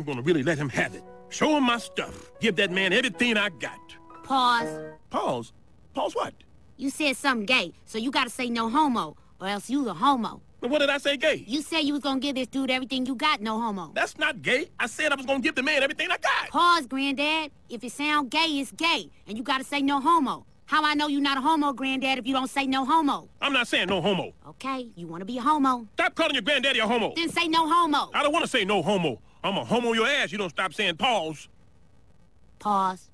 I'm gonna really let him have it. Show him my stuff. Give that man everything I got. Pause. Pause? Pause what? You said something gay, so you gotta say no homo, or else you the homo. But what did I say gay? You said you was gonna give this dude everything you got, no homo. That's not gay. I said I was gonna give the man everything I got. Pause, granddad. If it sound gay, it's gay, and you gotta say no homo. How I know you not a homo, granddad, if you don't say no homo? I'm not saying no homo. Okay, you wanna be a homo. Stop calling your granddaddy a homo. Then say no homo. I don't wanna say no homo. I'm a homo your ass. You don't stop saying pause. Pause.